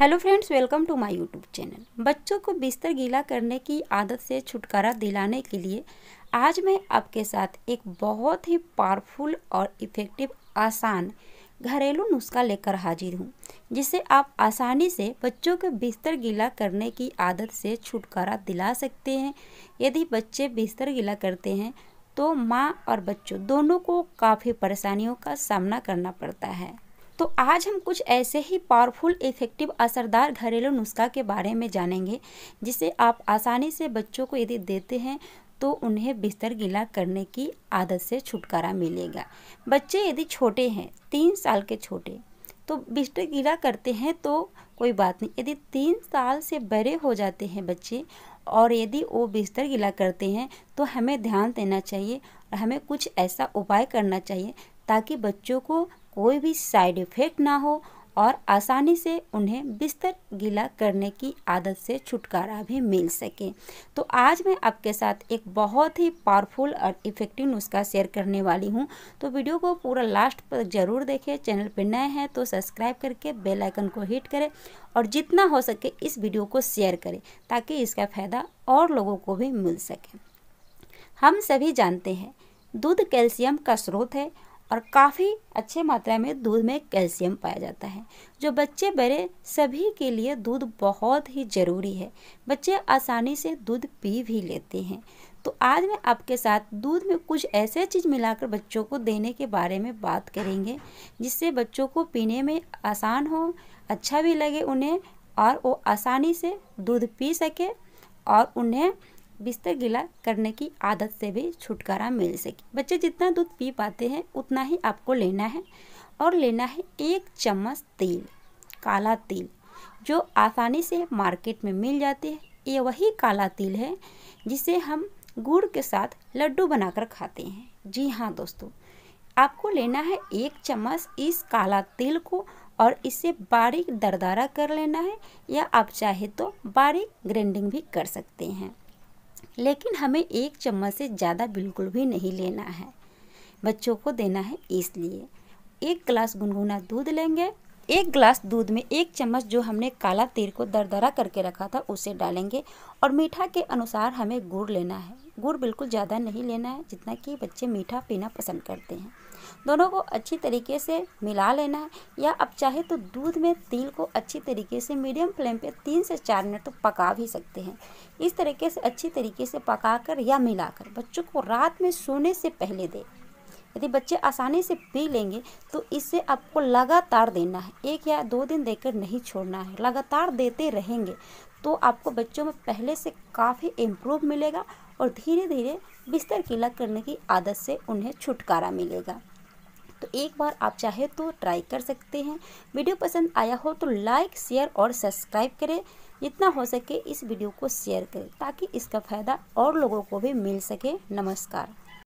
hello friends welcome to my YouTube channel बच्चों को बिस्तर गीला करने की आदत से छुटकारा दिलाने के लिए आज मैं आपके साथ एक बहुत ही पावरफुल और इफ़ेक्टिव आसान घरेलू नुस्खा लेकर हाजिर हूँ जिसे आप आसानी से बच्चों के बिस्तर गीला करने की आदत से छुटकारा दिला सकते हैं यदि बच्चे बिस्तर गीला करते हैं तो माँ और बच्चों दोनों को काफ़ी परेशानियों का सामना करना पड़ता है तो आज हम कुछ ऐसे ही पावरफुल इफेक्टिव असरदार घरेलू नुस्खा के बारे में जानेंगे जिसे आप आसानी से बच्चों को यदि देते हैं तो उन्हें बिस्तर गीला करने की आदत से छुटकारा मिलेगा बच्चे यदि छोटे हैं तीन साल के छोटे तो बिस्तर गीला करते हैं तो कोई बात नहीं यदि तीन साल से बड़े हो जाते हैं बच्चे और यदि वो बिस्तर गीला करते हैं तो हमें ध्यान देना चाहिए और हमें कुछ ऐसा उपाय करना चाहिए ताकि बच्चों को कोई भी साइड इफ़ेक्ट ना हो और आसानी से उन्हें बिस्तर गीला करने की आदत से छुटकारा भी मिल सके तो आज मैं आपके साथ एक बहुत ही पावरफुल और इफ़ेक्टिव नुस्खा शेयर करने वाली हूँ तो वीडियो को पूरा लास्ट तक ज़रूर देखें चैनल पर नए हैं तो सब्सक्राइब करके बेल आइकन को हिट करें और जितना हो सके इस वीडियो को शेयर करें ताकि इसका फ़ायदा और लोगों को भी मिल सके हम सभी जानते हैं दूध कैल्शियम का स्रोत है और काफ़ी अच्छे मात्रा में दूध में कैल्शियम पाया जाता है जो बच्चे बड़े सभी के लिए दूध बहुत ही ज़रूरी है बच्चे आसानी से दूध पी भी लेते हैं तो आज मैं आपके साथ दूध में कुछ ऐसे चीज़ मिलाकर बच्चों को देने के बारे में बात करेंगे जिससे बच्चों को पीने में आसान हो अच्छा भी लगे उन्हें और वो आसानी से दूध पी सके और उन्हें बिस्तर गीला करने की आदत से भी छुटकारा मिल सके बच्चे जितना दूध पी पाते हैं उतना ही आपको लेना है और लेना है एक चम्मच तेल काला तिल जो आसानी से मार्केट में मिल जाते हैं ये वही काला तिल है जिसे हम गुड़ के साथ लड्डू बनाकर खाते हैं जी हाँ दोस्तों आपको लेना है एक चम्मच इस काला तिल को और इसे बारीक दरदारा कर लेना है या आप चाहे तो बारीक ग्राइंडिंग भी कर सकते हैं लेकिन हमें एक चम्मच से ज़्यादा बिल्कुल भी नहीं लेना है बच्चों को देना है इसलिए एक गिलास गुनगुना दूध लेंगे एक ग्लास दूध में एक चम्मच जो हमने काला तिल को दरदरा करके रखा था उसे डालेंगे और मीठा के अनुसार हमें गुड़ लेना है गुड़ बिल्कुल ज़्यादा नहीं लेना है जितना कि बच्चे मीठा पीना पसंद करते हैं दोनों को अच्छी तरीके से मिला लेना है या अब चाहे तो दूध में तिल को अच्छी तरीके से मीडियम फ्लेम पे तीन से चार मिनट तो पका भी सकते हैं इस तरीके से अच्छी तरीके से पकाकर या मिलाकर बच्चों को रात में सोने से पहले दें यदि बच्चे आसानी से पी लेंगे तो इसे आपको लगातार देना है एक या दो दिन देकर नहीं छोड़ना है लगातार देते रहेंगे तो आपको बच्चों में पहले से काफ़ी इम्प्रूव मिलेगा और धीरे धीरे बिस्तर किला करने की आदत से उन्हें छुटकारा मिलेगा तो एक बार आप चाहे तो ट्राई कर सकते हैं वीडियो पसंद आया हो तो लाइक शेयर और सब्सक्राइब करें जितना हो सके इस वीडियो को शेयर करें ताकि इसका फ़ायदा और लोगों को भी मिल सके नमस्कार